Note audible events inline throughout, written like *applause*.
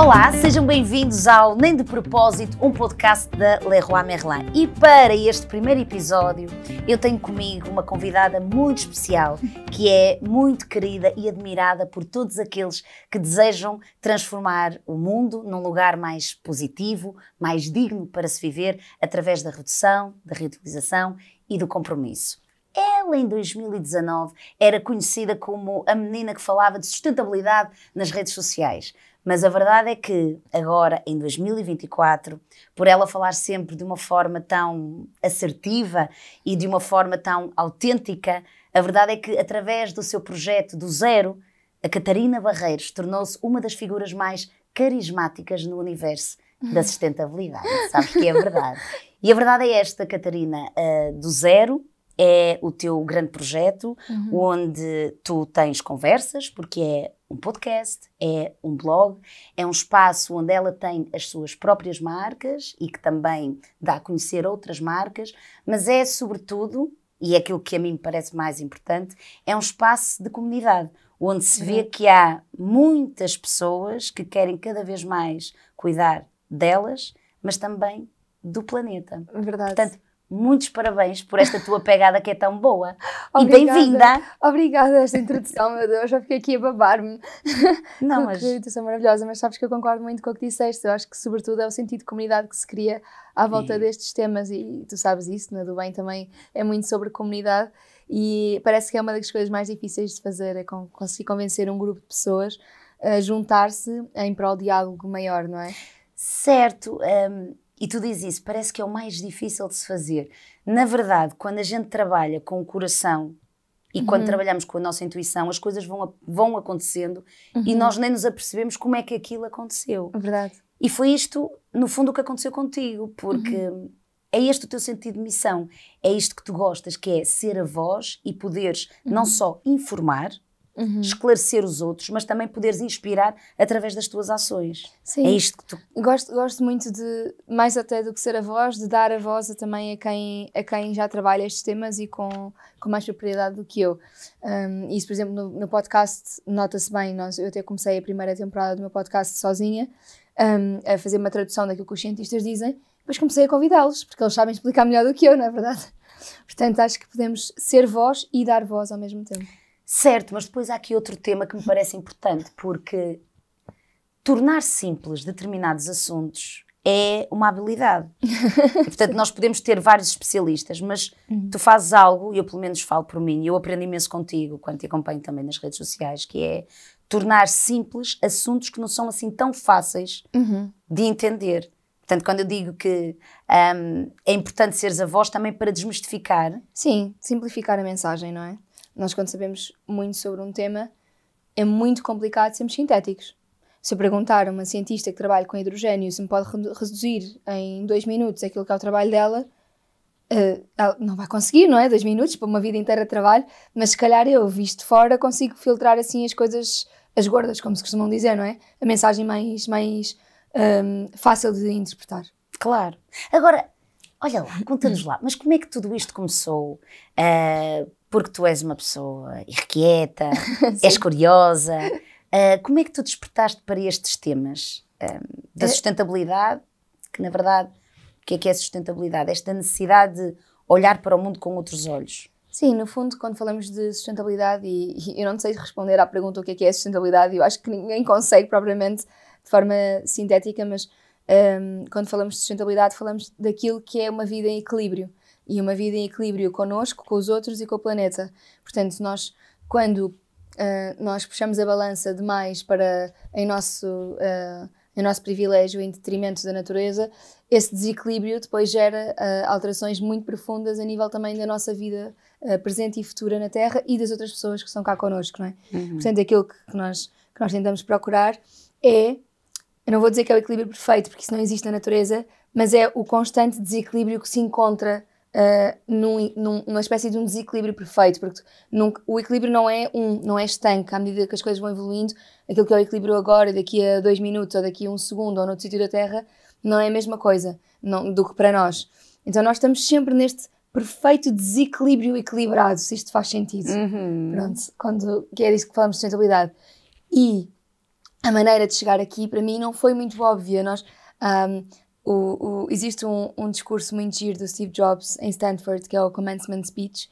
Olá, sejam bem-vindos ao Nem de Propósito, um podcast da Leroy Merlin. E para este primeiro episódio, eu tenho comigo uma convidada muito especial, que é muito querida e admirada por todos aqueles que desejam transformar o mundo num lugar mais positivo, mais digno para se viver, através da redução, da reutilização e do compromisso. Ela, em 2019, era conhecida como a menina que falava de sustentabilidade nas redes sociais. Mas a verdade é que agora, em 2024, por ela falar sempre de uma forma tão assertiva e de uma forma tão autêntica, a verdade é que através do seu projeto do zero, a Catarina Barreiros tornou-se uma das figuras mais carismáticas no universo da sustentabilidade. *laughs* Sabes que é verdade. E a verdade é esta, Catarina, uh, do zero é o teu grande projeto, uhum. onde tu tens conversas, porque é um podcast, é um blog, é um espaço onde ela tem as suas próprias marcas e que também dá a conhecer outras marcas, mas é sobretudo, e é aquilo que a mim me parece mais importante, é um espaço de comunidade, onde se vê uhum. que há muitas pessoas que querem cada vez mais cuidar delas, mas também do planeta. Verdade. Portanto, muitos parabéns por esta tua pegada que é tão boa. Obrigada. E bem-vinda! Obrigada a esta introdução, meu Deus, já fiquei aqui a babar-me. Não, *laughs* mas. Tu introdução maravilhosa, mas sabes que eu concordo muito com o que disseste. Eu acho que, sobretudo, é o sentido de comunidade que se cria à volta e... destes temas e tu sabes isso, na né? do bem também é muito sobre comunidade e parece que é uma das coisas mais difíceis de fazer é conseguir convencer um grupo de pessoas a juntar-se em prol de algo maior, não é? Certo. Um e tu dizes isso, parece que é o mais difícil de se fazer. Na verdade, quando a gente trabalha com o coração e uhum. quando trabalhamos com a nossa intuição, as coisas vão, vão acontecendo uhum. e nós nem nos apercebemos como é que aquilo aconteceu. É verdade. E foi isto, no fundo, o que aconteceu contigo, porque uhum. é este o teu sentido de missão, é isto que tu gostas, que é ser a voz e poderes não uhum. só informar, uhum. esclarecer os outros, mas também poderes inspirar através das tuas ações. Sim. É isto que tu. Gosto, gosto muito de, mais até do que ser a voz, de dar a voz também a quem, a quem já trabalha estes temas e com, com mais propriedade do que eu. Um, isso, por exemplo, no, no podcast nota-se bem, nós, eu até comecei a primeira temporada do meu podcast sozinha, um, a fazer uma tradução daquilo que os cientistas dizem, depois comecei a convidá-los, porque eles sabem explicar melhor do que eu, não é verdade? *laughs* Portanto, acho que podemos ser voz e dar voz ao mesmo tempo. Certo, mas depois há aqui outro tema que me parece importante, porque tornar simples determinados assuntos é uma habilidade. portanto, nós podemos ter vários especialistas, mas uhum. tu fazes algo, e eu pelo menos falo por mim, e eu aprendo imenso contigo, quando te acompanho também nas redes sociais, que é tornar simples assuntos que não são assim tão fáceis uhum. de entender. Portanto, quando eu digo que um, é importante seres a voz também para desmistificar. Sim, simplificar a mensagem, não é? Nós, quando sabemos muito sobre um tema, é muito complicado sermos sintéticos. Se eu perguntar a uma cientista que trabalha com hidrogênio se me pode reduzir em dois minutos aquilo que é o trabalho dela, eh, ela não vai conseguir, não é? Dois minutos para uma vida inteira de trabalho, mas se calhar eu, visto fora, consigo filtrar assim as coisas, as gordas, como se costumam dizer, não é? A mensagem mais, mais um, fácil de interpretar. Claro. Agora, olha lá, conta-nos lá, mas como é que tudo isto começou? Uh, porque tu és uma pessoa irrequieta, *laughs* és curiosa. Uh, como é que tu despertaste para estes temas um, ah, da eh, sustentabilidade? Que na verdade, o que é que é sustentabilidade? Esta necessidade de olhar para o mundo com outros olhos. Sim, no fundo, quando falamos de sustentabilidade, e, e eu não sei responder à pergunta o que é que é sustentabilidade, eu acho que ninguém consegue propriamente de forma sintética, mas um, ah, quando falamos de sustentabilidade, falamos daquilo que é uma vida em equilíbrio e uma vida em equilíbrio connosco, com os outros e com o planeta. Portanto, nós, quando uh, nós puxamos a balança demais para em nosso, uh, em nosso privilégio, em detrimento da natureza, esse desequilíbrio depois gera uh, alterações muito profundas a nível também da nossa vida presente e futura na Terra e das outras pessoas que são cá connosco, não é? Uhum. Portanto, aquilo que, que nós, que nós tentamos procurar é eu não vou dizer que é o equilíbrio perfeito, porque isso não existe na natureza, mas é o constante desequilíbrio que se encontra eh, num, num, numa espécie de um desequilíbrio perfeito, porque num, o equilíbrio não é um, não é estanque. À medida que as coisas vão evoluindo, aquilo que é o equilíbrio agora, daqui a dois minutos, ou daqui a um segundo, ou noutro sítio da Terra, não é a mesma coisa não, do que para nós. Então nós estamos sempre neste perfeito desequilíbrio equilibrado, se isto faz sentido. Uhum. Pronto, quando, que é disso que falamos de sustentabilidade. E a maneira de chegar aqui, para mim, não foi muito óbvia. Nós, um, o, o, existe um, um, discurso muito giro do Steve Jobs em Stanford, que é o Commencement Speech,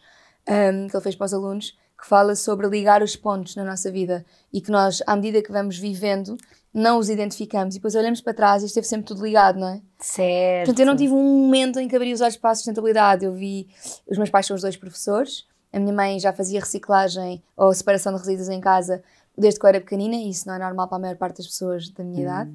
um, que ele fez para os alunos, que fala sobre ligar os pontos na nossa vida e que nós, à medida que vamos vivendo, não os identificamos e depois olhamos para trás e esteve sempre tudo ligado, não é? Certo. Portanto, eu não tive um momento em que abri os olhos para a sustentabilidade. Eu vi, os meus pais são os dois professores, a minha mãe já fazia reciclagem ou separação de resíduos em casa desde que eu era pequenina, e isso não é normal para a maior parte das pessoas da minha hum. idade.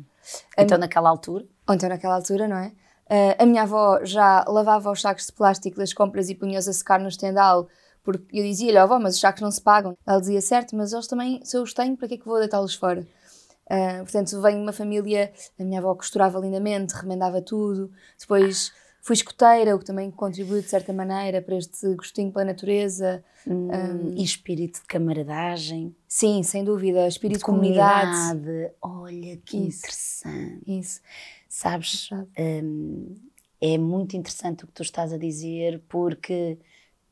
Então, a... naquela altura? Ou então naquela altura, não é? Uh, a minha avó já lavava os sacos de plástico das compras e punha-os a secar no estendal, porque eu dizia-lhe, avó, vó? mas os sacos não se pagam. Ela dizia, certo, mas eles também, se eu os tenho, para que é que vou deitá-los fora? Uh, portanto, de uma família, a minha avó costurava lindamente, remendava tudo, depois fui escoteira, o que também contribui de certa maneira para este gostinho pela natureza. Hum, um, ehm, e espírito de camaradagem. Sim, sem dúvida, espírito de comunidade. comunidade. Olha que isso, interessante. Isso. Sabes? Um, é muito interessante o que tu estás a dizer, porque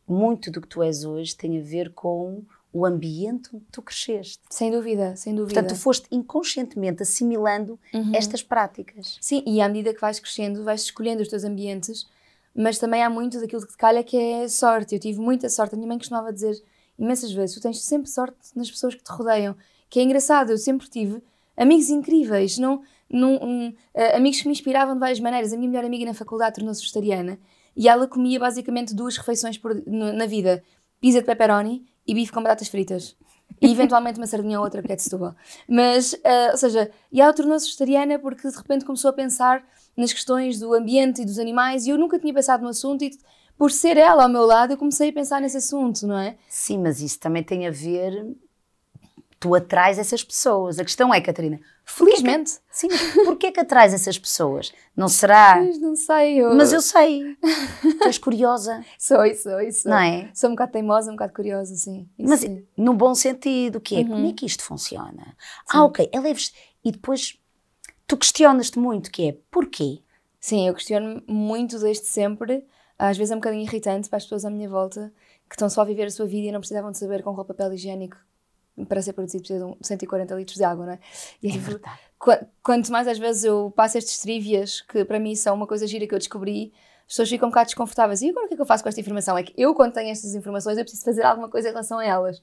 muito do que tu és hoje tem a ver com o ambiente onde tu cresceste. Sem dúvida, sem dúvida. Portanto, tu foste inconscientemente assimilando uhum. estas práticas. Sim, e à medida que vais crescendo, vais escolhendo os teus ambientes, mas também há muito daquilo que te calha que é sorte. Eu tive muita sorte. A minha mãe costumava dizer imensas vezes: tu tens sempre sorte nas pessoas que te rodeiam. Que é engraçado, eu sempre tive amigos incríveis. Não, num, um, uh, amigos que me inspiravam de várias maneiras. A minha melhor amiga na faculdade tornou-se vegetariana e ela comia basicamente duas refeições por, na vida: pizza de pepperoni e bife com batatas fritas. E eventualmente uma sardinha ou outra, porque é de Setúbal. Mas, uh, ou seja, e ela tornou-se vegetariana porque de repente começou a pensar nas questões do ambiente e dos animais e eu nunca tinha pensado no assunto e por ser ela ao meu lado eu comecei a pensar nesse assunto, não é? Sim, mas isso também tem a ver tu atrais essas pessoas. A questão é, Catarina, felizmente, *laughs* que... sim, porquê é que atrais essas pessoas? Não será? Mas não sei. Eu... Mas eu sei. *laughs* tu és curiosa. Sou, sou, sou. Não é? Sou um bocado teimosa, um bocado curiosa, sim. Isso Mas sim. no bom sentido, que é, uhum. como é que isto funciona? Ah, sim. Ah, ok, é ela E depois tu questionas-te muito, que é, porquê? Sim, eu questiono muito desde sempre. Às vezes é um bocadinho irritante para as pessoas à minha volta que estão só a viver a sua vida e não precisavam de saber com roupa papel higiênico para ser produzido precisam de 140 litros de água, não é? E é Quanto mais às vezes eu passo estes trivias, que para mim são uma coisa gira que eu descobri, as pessoas ficam um bocado desconfortáveis. E agora o que é que eu faço com esta informação? É que eu, quando tenho estas informações, eu preciso fazer alguma coisa em relação a elas.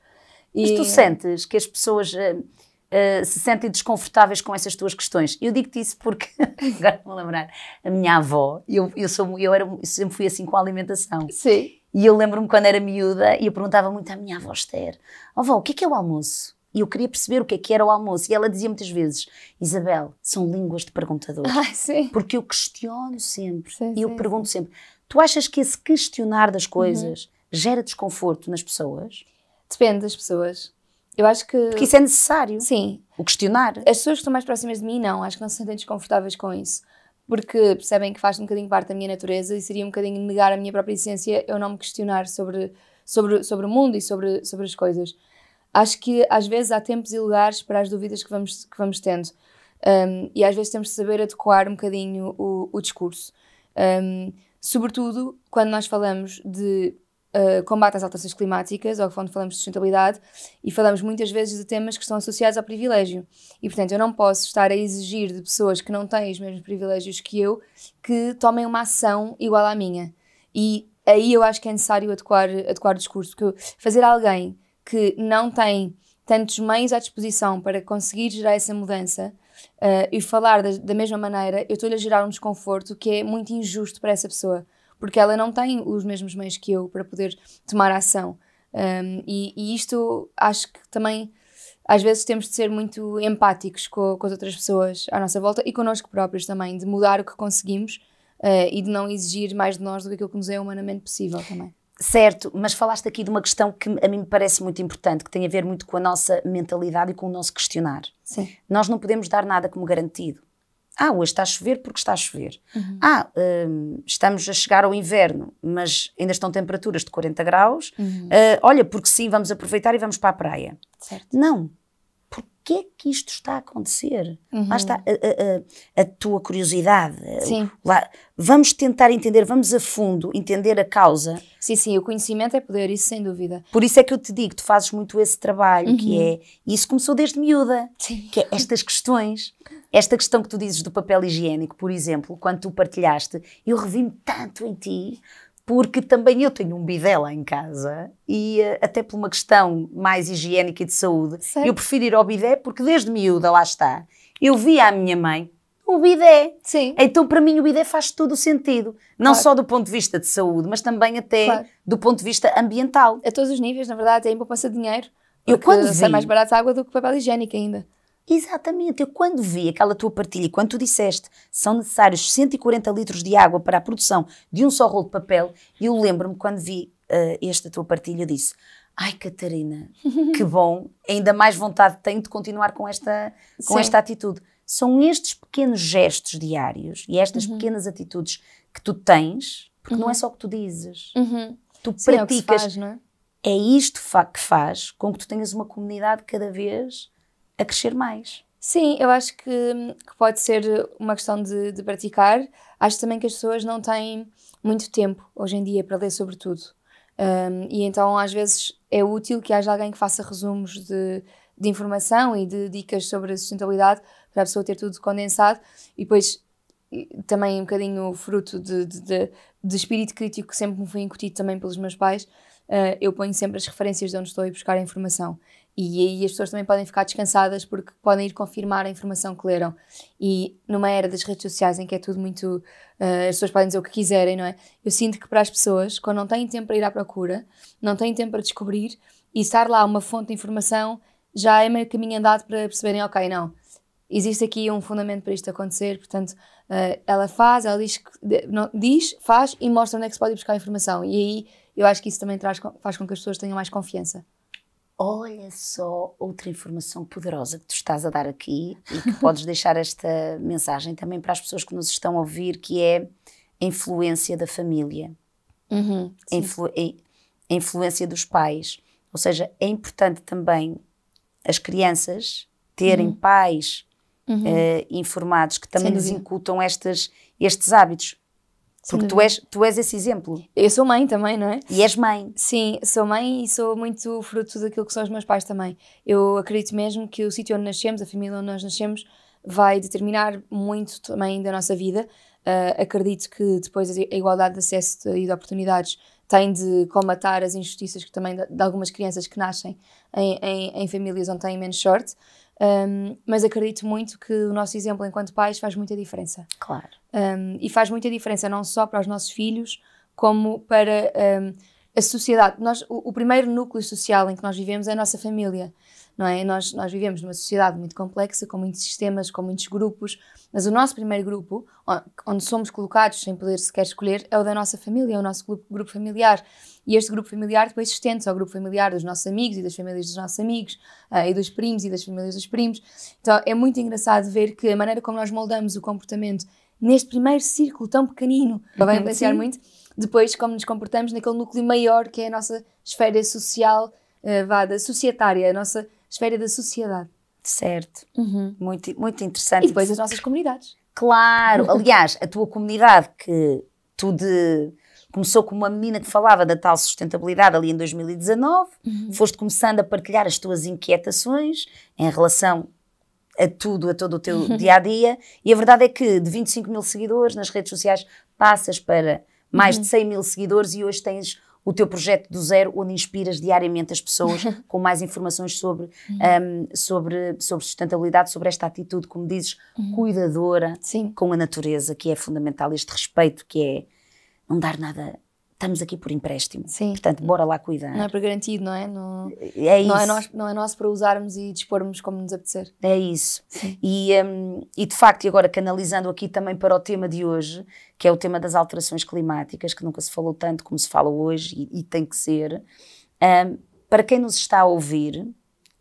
E... Mas tu sentes que as pessoas uh, se sentem desconfortáveis com essas tuas questões? Eu digo-te isso porque, *laughs* agora vou lembrar, a minha avó, eu, eu, sou, eu, era, eu sempre fui assim com a alimentação. Sim. E eu lembro-me quando era miúda e eu perguntava muito à minha avó Esther: Avó, o que é que é o almoço? E eu queria perceber o que é que era o almoço. E ela dizia muitas vezes: Isabel, são línguas de perguntador. Ah, sim. Porque eu questiono sempre. Sim, e eu sim, pergunto sim. sempre: Tu achas que esse questionar das uhum. coisas uhum. gera desconforto nas pessoas? Depende das pessoas. Eu acho que. Porque isso é necessário. Sim. O questionar. As pessoas que estão mais próximas de mim, não. Acho que não se sentem desconfortáveis com isso porque percebem que faz um bocadinho parte da minha natureza e seria um bocadinho negar a minha própria essência eu não me questionar sobre, sobre, sobre o mundo e sobre, sobre as coisas. Acho que às vezes há tempos e lugares para as dúvidas que vamos, que vamos tendo um, e às vezes temos de saber adequar um bocadinho o, o discurso. Um, sobretudo quando nós falamos de eh, combate às alterações climáticas, ou quando falamos de sustentabilidade, e falamos muitas vezes de temas que estão associados ao privilégio. E, portanto, eu não posso estar a exigir de pessoas que não têm os mesmos privilégios que eu que tomem uma ação igual à minha. E aí eu acho que é necessário adequar, adequar o discurso, porque fazer alguém que não tem tantos meios à disposição para conseguir gerar essa mudança uh, e falar da, da mesma maneira, eu estou-lhe a gerar um desconforto que é muito injusto para essa pessoa porque ela não tem os mesmos meios que eu para poder tomar ação. Um, e, e, isto acho que também às vezes temos de ser muito empáticos com, com, as outras pessoas à nossa volta e connosco próprios também, de mudar o que conseguimos uh, e de não exigir mais de nós do que aquilo que nos é humanamente possível também. Certo, mas falaste aqui de uma questão que a mim me parece muito importante, que tem a ver muito com a nossa mentalidade e com o nosso questionar. Sim. Nós não podemos dar nada como garantido. Ah, hoje está a chover porque está a chover. Uhum. Ah, um, estamos a chegar ao inverno, mas ainda estão temperaturas de 40 graus. Uhum. Uh, olha, porque sim, vamos aproveitar e vamos para a praia. Certo. Não que é que isto está a acontecer? Uhum. Lá está a, a, a tua curiosidade. Sim. Lá, vamos tentar entender, vamos a fundo entender a causa. Sim, sim, o conhecimento é poder, isso sem dúvida. Por isso é que eu te digo, tu fazes muito esse trabalho, uhum. que é, e isso começou desde miúda, sim. que é estas questões, esta questão que tu dizes do papel higiênico, por exemplo, quando tu partilhaste, eu revi-me tanto em ti, porque também eu tenho um bidé lá em casa e eh, até por uma questão mais higiênica e de saúde, certo. eu prefiro ir ao bidé porque desde miúda, lá está, eu via a minha mãe o bidé. Sim. Então, para mim, o bidé faz todo o sentido. Não claro. só do ponto de vista de saúde, mas também até claro. do ponto de vista ambiental. A todos os níveis, na verdade, é em poupança de dinheiro. Eu quando vi... mais barato água do que papel higiênico ainda. Exatamente. Eu quando vi aquela tua partilha, quando tu disseste são necessários 140 litros de água para a produção de um só rolo de papel, eu lembro-me quando vi uh, esta tua partilha, eu disse Ai, Catarina, que *laughs* bom, ainda mais vontade tenho de continuar com esta, com esta atitude. São estes pequenos gestos diários e estas uhum. pequenas atitudes que tu tens, porque uhum. não é uhum. só o que tu dizes, uhum. tu Sim, é praticas. É, faz, é? é isto fa que faz com que tu tenhas uma comunidade cada vez a crescer mais. Sim, eu acho que, que pode ser uma questão de, de, praticar. Acho também que as pessoas não têm muito tempo hoje em dia para ler sobre tudo. Um, e então, às vezes, é útil que haja alguém que faça resumos de, de informação e de dicas sobre a sustentabilidade para a pessoa ter tudo condensado e depois também um bocadinho fruto de, de, de, de, espírito crítico que sempre me foi incutido também pelos meus pais, uh, eu ponho sempre as referências de onde estou a ir buscar a informação. E aí as pessoas também podem ficar descansadas porque podem ir confirmar a informação que leram. E numa era das redes sociais em que é tudo muito. Uh, as pessoas podem dizer o que quiserem, não é? Eu sinto que para as pessoas, quando não têm tempo para ir à procura, não têm tempo para descobrir e estar lá uma fonte de informação já é meio caminho andado para perceberem, ok, não. Existe aqui um fundamento para isto acontecer, portanto, uh, ela faz, ela diz, não, diz, faz e mostra onde é que se pode ir buscar a informação. E aí eu acho que isso também traz, faz com que as pessoas tenham mais confiança. Olha só outra informação poderosa que tu estás a dar aqui e que podes *laughs* deixar esta mensagem também para as pessoas que nos estão a ouvir, que é a influência da família, uhum, influ a influência dos pais. Ou seja, é importante também as crianças terem uhum. pais uhum. Uh, informados que também lhes incutam estes estes hábitos. Porque tu és, tu és esse exemplo. Eu sou mãe também, não é? E és mãe. Sim, sou mãe e sou muito fruto daquilo que são os meus pais também. Eu acredito mesmo que o sítio onde nascemos, a família onde nós nascemos, vai determinar muito também da nossa vida. Uh, acredito que depois a igualdade de acesso e de oportunidades tem de comatar as injustiças que também de, algumas crianças que nascem em, em, em, famílias onde têm menos sorte. Um, mas acredito muito que o nosso exemplo enquanto pais faz muita diferença. Claro. Um, e faz muita diferença não só para os nossos filhos, como para um, a sociedade. Nós, o, o, primeiro núcleo social em que nós vivemos é a nossa família não é? Nós, nós vivemos numa sociedade muito complexa, com muitos sistemas, com muitos grupos, mas o nosso primeiro grupo, onde somos colocados sem poder sequer escolher, é o da nossa família, é o nosso grupo, familiar. E este grupo familiar depois estende-se ao grupo familiar dos nossos amigos e das famílias dos nossos amigos, eh, e dos primos e das famílias dos primos. Então é muito engraçado ver que a maneira como nós moldamos o comportamento neste primeiro círculo tão pequenino vai uhum. influenciar muito depois como nos comportamos naquele núcleo maior que é a nossa esfera social, eh, vada societária, a nossa esfera da sociedade. Certo. Uhum. Muito, muito interessante. E depois as nossas comunidades. Claro. *laughs* Aliás, a tua comunidade que tu de começou com uma menina que falava da tal sustentabilidade ali em 2019, uhum. foste começando a partilhar as tuas inquietações em relação a tudo, a todo o teu dia a dia, e a verdade é que de 25 mil seguidores nas redes sociais passas para mais uhum. de 100 mil seguidores e hoje tens o teu projeto do zero, onde inspiras diariamente as pessoas *laughs* com mais informações sobre, uhum. um, sobre, sobre sustentabilidade, sobre esta atitude, como dizes, uhum. cuidadora Sim. com a natureza, que é fundamental, este respeito que é não dar nada estamos aqui por empréstimo. Sim. Portanto, bora lá cuidar. Não é para garantido, não é? é? Não é, isso. Não é, nosso, não é nosso para usarmos e dispormos como nos apetecer. É isso. E, um, e de facto, e agora canalizando aqui também para o tema de hoje, que é o tema das alterações climáticas, que nunca se falou tanto como se fala hoje e, e tem que ser. Um, para quem nos está a ouvir,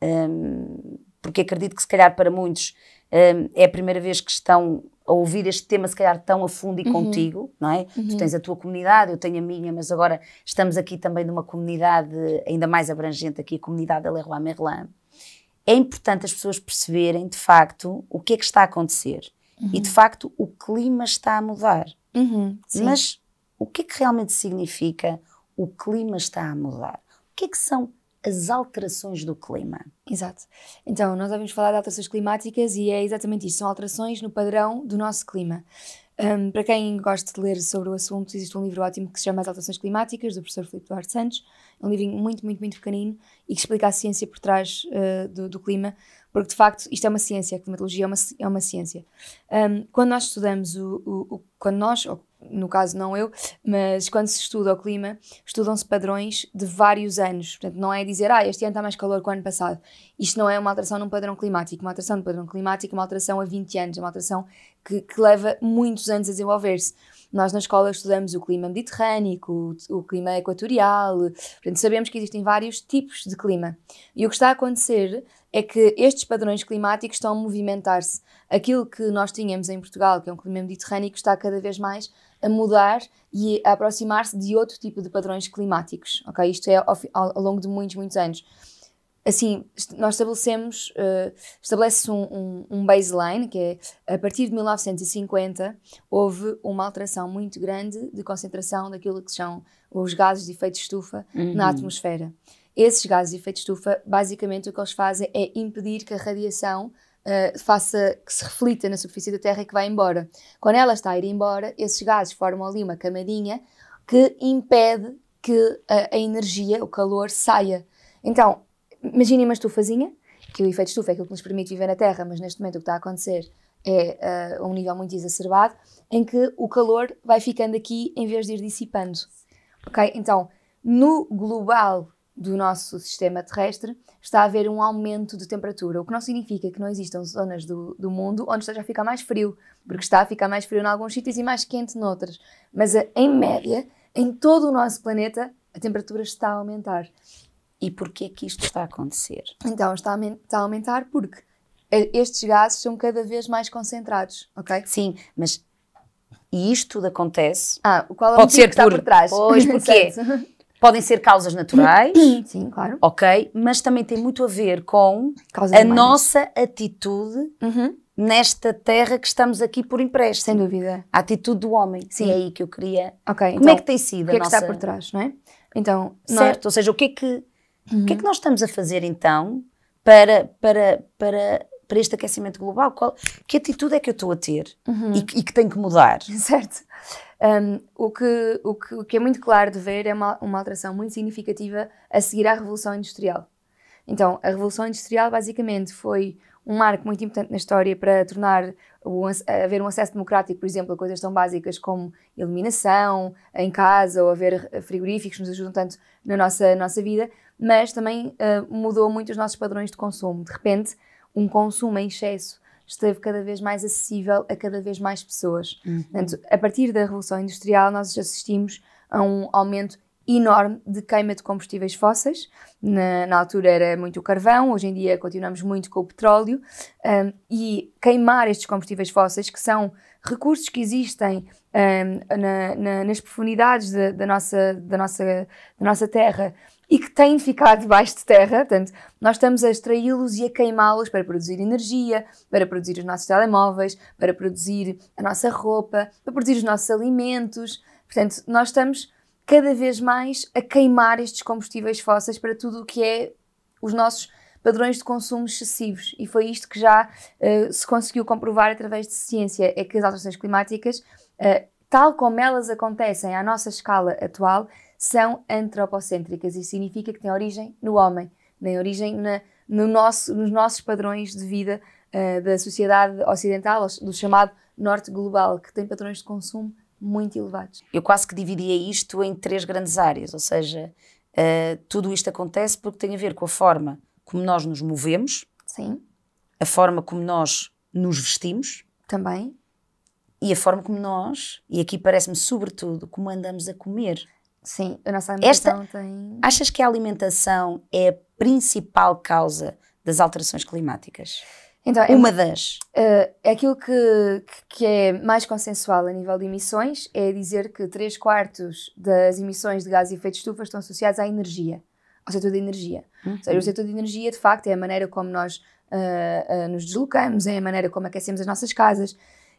um, porque acredito que se calhar para muitos hum, é a primeira vez que estão a ouvir este tema se calhar tão a fundo e uhum. contigo, não é? Uhum. Tu tens a tua comunidade, eu tenho a minha, mas agora estamos aqui também numa comunidade ainda mais abrangente aqui, a comunidade da Leroy Merlin. É importante as pessoas perceberem, de facto, o que é que está a acontecer. Uhum. E, de uhum. facto, o clima está a mudar. Uhum. mas o que é que realmente significa o clima está a mudar? O que é que são as alterações do clima. Exato. Então, nós ouvimos falar de alterações climáticas e é exatamente isso. são alterações no padrão do nosso clima. Um, para quem gosta de ler sobre o assunto, existe um livro ótimo que se chama As Alterações Climáticas, do professor Filipe Duarte Santos. É um livro muito, muito, muito pequenino e que explica a ciência por trás uh, do, do, clima, porque de facto isto é uma ciência, a climatologia é uma, é uma ciência. Um, quando nós estudamos o, o, o quando nós, ou, no caso não eu, mas quando se estuda o clima, estudam-se padrões de vários anos. Portanto, não é dizer, ah, este ano está mais calor que o ano passado. Isto não é uma alteração num padrão climático. Uma alteração num padrão climático é uma alteração a 20 anos, é uma alteração que, que leva muitos anos a desenvolver-se. Nós na escola estudamos o clima mediterrâneo, o, o, clima equatorial, portanto, sabemos que existem vários tipos de clima. E o que está a acontecer é que estes padrões climáticos estão a movimentar-se. Aquilo que nós tínhamos em Portugal, que é um clima mediterrâneo, está cada vez mais a mudar e a aproximar-se de outro tipo de padrões climáticos. Okay? Isto é ao, ao longo de muitos, muitos anos. Assim, nós estabelecemos, uh, estabelece-se um, um, um baseline, que é a partir de 1950 houve uma alteração muito grande de concentração daquilo que são os gases de efeito de estufa uhum. na atmosfera. Esses gases de efeito de estufa, basicamente o que eles fazem é impedir que a radiação uh, faça que se reflita na superfície da Terra e que vá embora. Quando ela está a ir embora, esses gases formam ali uma camadinha que impede que a, a energia, o calor, saia. Então, imaginem uma estufazinha, que o efeito estufa é aquilo que nos permite viver na Terra, mas neste momento o que está a acontecer é uh, um nível muito exacerbado, em que o calor vai ficando aqui em vez de ir dissipando. Ok? Então, no global do nosso sistema terrestre, está a haver um aumento de temperatura, o que não significa que não existam zonas do, do mundo onde esteja a ficar mais frio, porque está a ficar mais frio em alguns sítios e mais quente noutras Mas, eh, em média, em todo o nosso planeta, a temperatura está a aumentar. E porquê que isto está a acontecer? Então, está a, está a aumentar porque eh, estes gases são cada vez mais concentrados, ok? Sim, mas e isto tudo acontece. Ah, qual é o pode ser que está por trás? Pois, *laughs* porquê? podem ser causas naturais. Sim, claro. Ok, mas também tem muito a ver com causas a humanas. nossa atitude uhum. nesta terra que estamos aqui por empréstimo. Sem dúvida. A atitude do homem. Sim. E é aí que eu queria. Ok. Como é então, é que tem sido? O que é que nossa... está por trás, não é? Então, certo. Ou seja, o que é que uhum. o que é uhum. que nós estamos a fazer então para para para para este aquecimento global? Qual, que atitude é que eu estou a ter uhum. e, e que tem que mudar? *laughs* Certo. Um, o, que, o, que, o, que, é muito claro de ver é uma, uma alteração muito significativa a seguir à Revolução Industrial. Então, a Revolução Industrial basicamente foi um marco muito importante na história para tornar o, haver um acesso democrático, por exemplo, a coisas tão básicas como iluminação em casa ou haver frigoríficos, nos ajudam tanto na nossa, nossa vida, mas também uh, mudou muito os nossos padrões de consumo. De repente, um consumo em excesso esteve cada vez mais acessível a cada vez mais pessoas. Uhum. Portanto, a partir da Revolução Industrial, nós assistimos a um aumento enorme de queima de combustíveis fósseis. Na, na, altura era muito o carvão, hoje em dia continuamos muito com o petróleo. Um, e queimar estes combustíveis fósseis, que são recursos que existem um, na, na, nas profundidades da, nossa, da, nossa, da nossa terra, e que têm de ficar debaixo de terra. Portanto, nós estamos a extraí-los e a queimá-los para produzir energia, para produzir os nossos telemóveis, para produzir a nossa roupa, para produzir os nossos alimentos. Portanto, nós estamos cada vez mais a queimar estes combustíveis fósseis para tudo o que é os nossos padrões de consumo excessivos. E foi isto que já uh, se conseguiu comprovar através de ciência, é que as alterações climáticas, uh, tal como elas acontecem à nossa escala atual, são antropocêntricas e significa que têm origem no homem, têm origem na, no nosso, nos nossos padrões de vida uh, da sociedade ocidental, do chamado norte global, que tem padrões de consumo muito elevados. Eu quase que dividia isto em três grandes áreas, ou seja, uh, tudo isto acontece porque tem a ver com a forma como nós nos movemos, Sim. a forma como nós nos vestimos. Também. E a forma como nós, e aqui parece-me sobretudo, como andamos a comer. Sim, a nossa alimentação Esta, tem. Achas que a alimentação é a principal causa das alterações climáticas? Então, é, Uma das. Uh, aquilo que, que é mais consensual a nível de emissões é dizer que 3 quartos das emissões de gases de efeito de estufa estão associadas à energia, ao setor da energia. Uhum. Ou seja, uhum. o setor da energia, de facto, é a maneira como nós uh, uh, nos deslocamos, é a maneira como aquecemos as nossas casas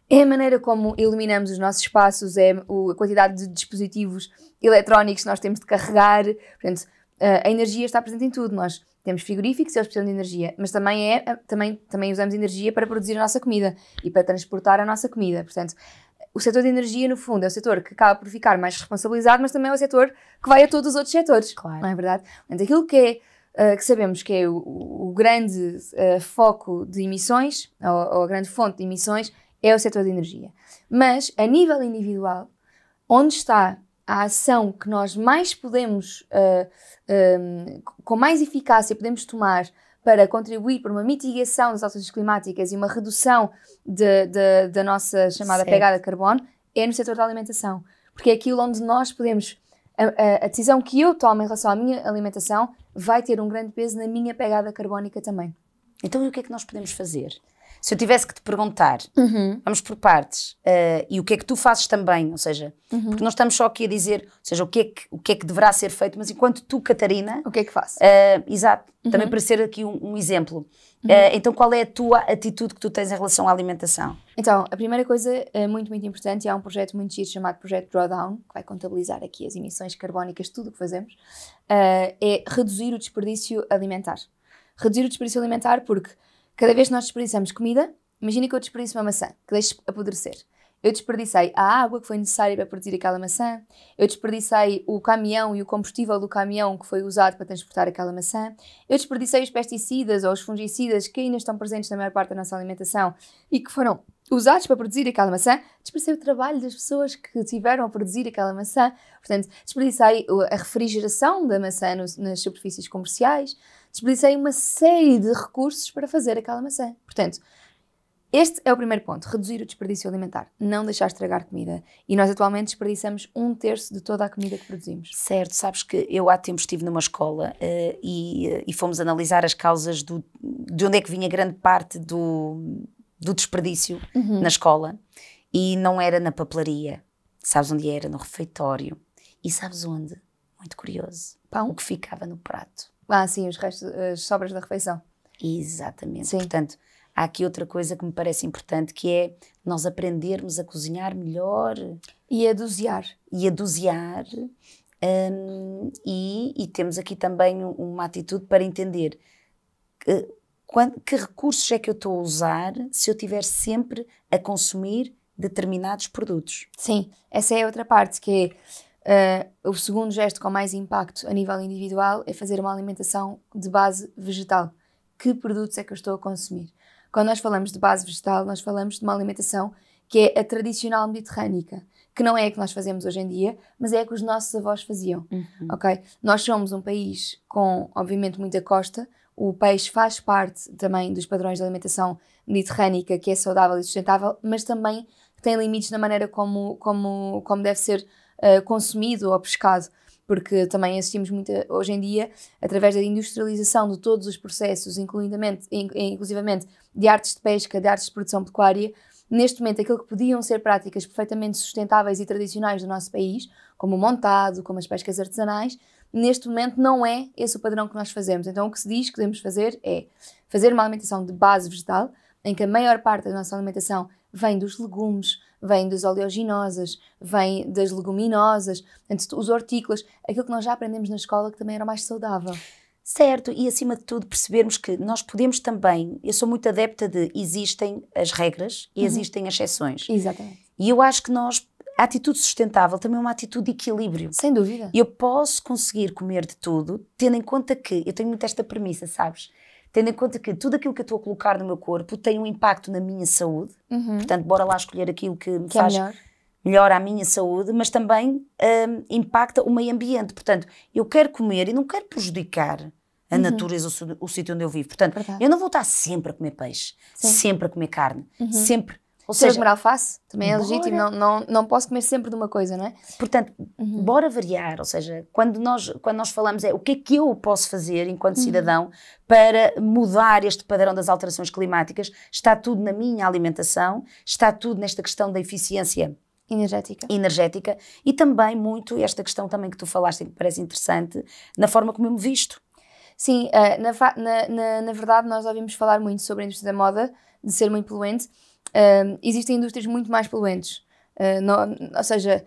é a maneira como iluminamos os nossos espaços, é a quantidade de dispositivos eletrónicos que nós temos de carregar. Portanto, a energia está presente em tudo. Nós temos frigoríficos, eles precisam de energia, mas também, é, também, também usamos energia para produzir a nossa comida e para transportar a nossa comida. Portanto, o setor de energia, no fundo, é o setor que acaba por ficar mais responsabilizado, mas também é o setor que vai a todos os outros setores. Claro. Não é verdade? Portanto, aquilo que é Uh, que sabemos que é o, o grande uh, foco de emissões, ou, ou, a grande fonte de emissões, é o setor de energia. Mas, a nível individual, onde está a ação que nós mais podemos, uh, com mais eficácia, podemos tomar para contribuir para uma mitigação das alterações climáticas e uma redução de, de, da nossa chamada certo. pegada de carbono, é no setor da alimentação. Porque é aquilo onde nós podemos. A, a, a, decisão que eu tomo em relação à minha alimentação vai ter um grande peso na minha pegada carbónica também. Então, e o que é que nós podemos fazer? se eu tivesse que te perguntar, uhum. vamos por partes, uh, e o que é que tu fazes também, ou seja, uhum. porque não estamos só aqui a dizer, ou seja, o que, é que, o que é que deverá ser feito, mas enquanto tu, Catarina... O que é que faço? Uh, exato, uhum. também para ser aqui um, um exemplo. Uh, então, qual é a tua atitude que tu tens em relação à alimentação? Então, a primeira coisa é muito, muito importante, e há um projeto muito giro chamado Projeto Drawdown, que vai contabilizar aqui as emissões carbónicas, tudo o que fazemos, é reduzir o desperdício alimentar. Reduzir o desperdício alimentar porque Cada vez que nós desperdiçamos comida, imagina que eu desperdiço uma maçã, que deixo apodrecer. Eu desperdicei a água que foi necessária para produzir aquela maçã, eu desperdicei o caminhão e o combustível do caminhão que foi usado para transportar aquela maçã, eu desperdicei os pesticidas ou os fungicidas que ainda estão presentes na maior parte da nossa alimentação e que foram usados para produzir aquela maçã, desperdicei o trabalho das pessoas que tiveram a produzir aquela maçã, portanto, desperdicei a refrigeração da maçã nas superfícies comerciais, dispensei uma série de recursos para fazer aquela maçã. Portanto, este é o primeiro ponto, reduzir o desperdício alimentar, não deixar estragar comida. E nós atualmente desperdiçamos um terço de toda a comida que produzimos. Certo, sabes que eu há tempos estive numa escola uh, e, eh, e, fomos analisar as causas do, de onde é que vinha grande parte do, do desperdício uhum. na escola. E não era na papelaria, sabes onde era? No refeitório. E sabes onde? Muito curioso, pão que ficava no prato. Ah, sim, os restos, as sobras da refeição. Exatamente. Sim. Portanto, há aqui outra coisa que me parece importante que é nós aprendermos a cozinhar melhor. E a dosear. E a dosear. Um, e, e, temos aqui também uma atitude para entender que, quando, que recursos é que eu estou a usar se eu estiver sempre a consumir determinados produtos. Sim, essa é outra parte que é Uh, o segundo gesto com mais impacto a nível individual é fazer uma alimentação de base vegetal. Que produtos é que eu estou a consumir? Quando nós falamos de base vegetal, nós falamos de uma alimentação que é a tradicional mediterrânica, que não é a que nós fazemos hoje em dia, mas é a que os nossos avós faziam, uhum. ok? Nós somos um país com, obviamente, muita costa, o peixe faz parte também dos padrões de alimentação mediterrânica, que é saudável e sustentável, mas também tem limites na maneira como, como, como deve ser eh, consumido ou pescado, porque também assistimos muito hoje em dia, através da industrialização de todos os processos, inclusivamente de artes de pesca, de artes de produção pecuária, neste momento aquilo que podiam ser práticas perfeitamente sustentáveis e tradicionais do nosso país, como o montado, como as pescas artesanais, neste momento não é esse o padrão que nós fazemos. Então o que se diz que devemos fazer é fazer uma alimentação de base vegetal, em que a maior parte da nossa alimentação vem dos legumes, vêm das oleaginosas, vêm das leguminosas, os hortícolas, aquilo que nós já aprendemos na escola que também era mais saudável. Certo, e acima de tudo percebermos que nós podemos também, eu sou muito adepta de existem as regras e uhum. existem as exceções. Exatamente. E eu acho que nós, a atitude sustentável também é uma atitude de equilíbrio. Sem dúvida. Eu posso conseguir comer de tudo, tendo em conta que, eu tenho muito esta premissa, sabes? tendo em conta que tudo aquilo que eu estou a colocar no meu corpo tem um impacto na minha saúde, uhum. portanto, bora lá escolher aquilo que me que é faz. É melhor. melhor à minha saúde, mas também um, impacta o meio ambiente. Portanto, eu quero comer e não quero prejudicar a uhum. natureza, o, o sítio onde eu vivo. Portanto, Verdade. eu não vou estar sempre a comer peixe, Sim. sempre a comer carne, uhum. sempre ou seja, comer alface também é bora. é legítimo, não, não, não posso comer sempre de uma coisa, não é? Portanto, uhum. bora variar, ou seja, quando nós, quando nós falamos é o que é que eu posso fazer enquanto uhum. cidadão para mudar este padrão das alterações climáticas, está tudo na minha alimentação, está tudo nesta questão da eficiência energética. energética e também muito esta questão também que tu falaste que parece interessante, na forma como eu me visto. Sim, eh, na, na, na, na verdade nós ouvimos falar muito sobre a indústria da moda, de ser muito poluente, um, existem indústrias muito mais poluentes. Uh, ah, não, ou seja,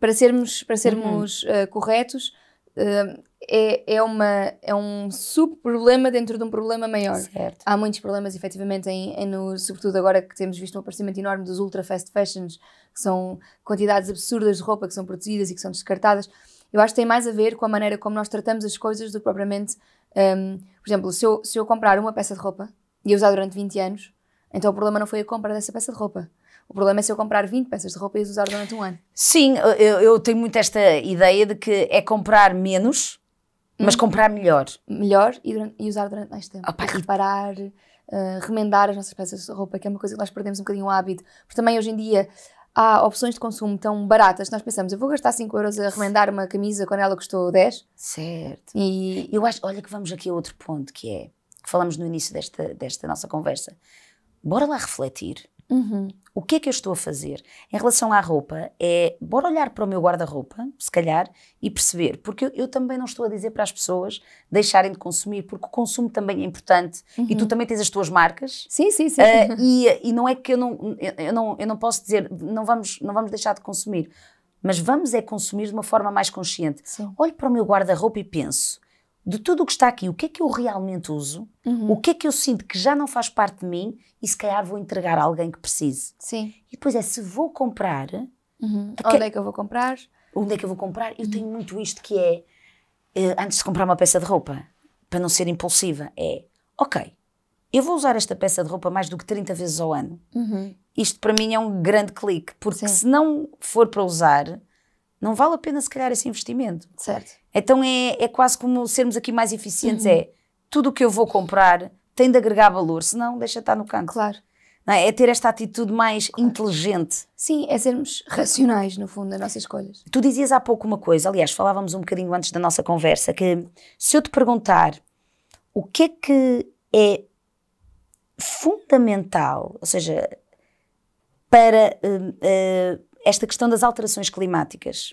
para sermos, para sermos uhum. uh, corretos, uh, é, é, uma, é um subproblema dentro de um problema maior. Certo. Há muitos problemas, efetivamente, em, em no, sobretudo agora que temos visto um aparecimento enorme dos ultra fast fashions, que são quantidades absurdas de roupa que são produzidas e que são descartadas. Eu acho que tem mais a ver com a maneira como nós tratamos as coisas do que propriamente. Um, por exemplo, se eu, se eu comprar uma peça de roupa e usar durante 20 anos, então o problema não foi a compra dessa peça de roupa. O problema é se eu comprar 20 peças de roupa e as usar durante um ano. Sim, eu, eu tenho muito esta ideia de que é comprar menos, mas hum. comprar melhor. Melhor e, e, usar durante mais tempo. Opa, Reparar, uh, remendar as nossas peças de roupa, que é uma coisa que nós perdemos um bocadinho o hábito. Porque também hoje em dia há opções de consumo tão baratas que nós pensamos, eu vou gastar 5 euros a remendar uma camisa quando ela custou 10. Certo. E eu acho, olha que vamos aqui a outro ponto que é, que falamos no início desta, desta nossa conversa bora lá refletir. Uhum. O que é que eu estou a fazer? Em relação à roupa, é bora olhar para o meu guarda-roupa, se calhar, e perceber, porque eu, eu, também não estou a dizer para as pessoas deixarem de consumir, porque o consumo também é importante uhum. e tu uhum. também tens as tuas marcas. Sim, sim, sim. Uh, *laughs* e, e não é que eu não, eu, não, eu não posso dizer não vamos, não vamos deixar de consumir, mas vamos é consumir de uma forma mais consciente. Sim. Olho para o meu guarda-roupa e penso de tudo o que está aqui, o que é que eu realmente uso, uhum. o que é que eu sinto que já não faz parte de mim e se calhar vou entregar a alguém que precise. Sim. E depois é se vou comprar. Uhum. Onde é que eu vou comprar? Onde é que eu vou comprar? Eu uhum. tenho muito isto que é eh, antes de comprar uma peça de roupa, para não ser impulsiva, é ok, eu vou usar esta peça de roupa mais do que 30 vezes ao ano. Uhum. Isto para mim é um grande clique, porque Sim. se não for para usar, não vale a pena, se calhar, esse investimento. Certo. Então é, é quase como sermos aqui mais eficientes: uhum. é tudo o que eu vou comprar tem de agregar valor, senão deixa estar no canto. Claro. É? é? ter esta atitude mais claro. inteligente. Sim, é sermos racionais, no fundo, nas nossas escolhas. Tu dizias há pouco uma coisa, aliás, falávamos um bocadinho antes da nossa conversa, que se eu te perguntar o que é que é fundamental, ou seja, para uh, uh, esta questão das alterações climáticas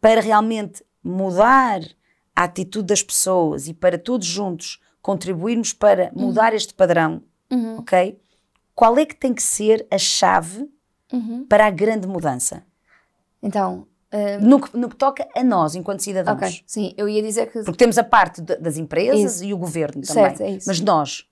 para realmente mudar a atitude das pessoas e para todos juntos contribuirmos para uhum. mudar uhum. este padrão, uhum. ok? Qual é que tem que ser a chave uhum. para a grande mudança? Então, eh, No, que, no, que, toca a nós, enquanto cidadãos. Okay. Sim, eu ia dizer que. Porque temos a parte de, das empresas isso. e o governo também. Certo, é isso. Mas nós.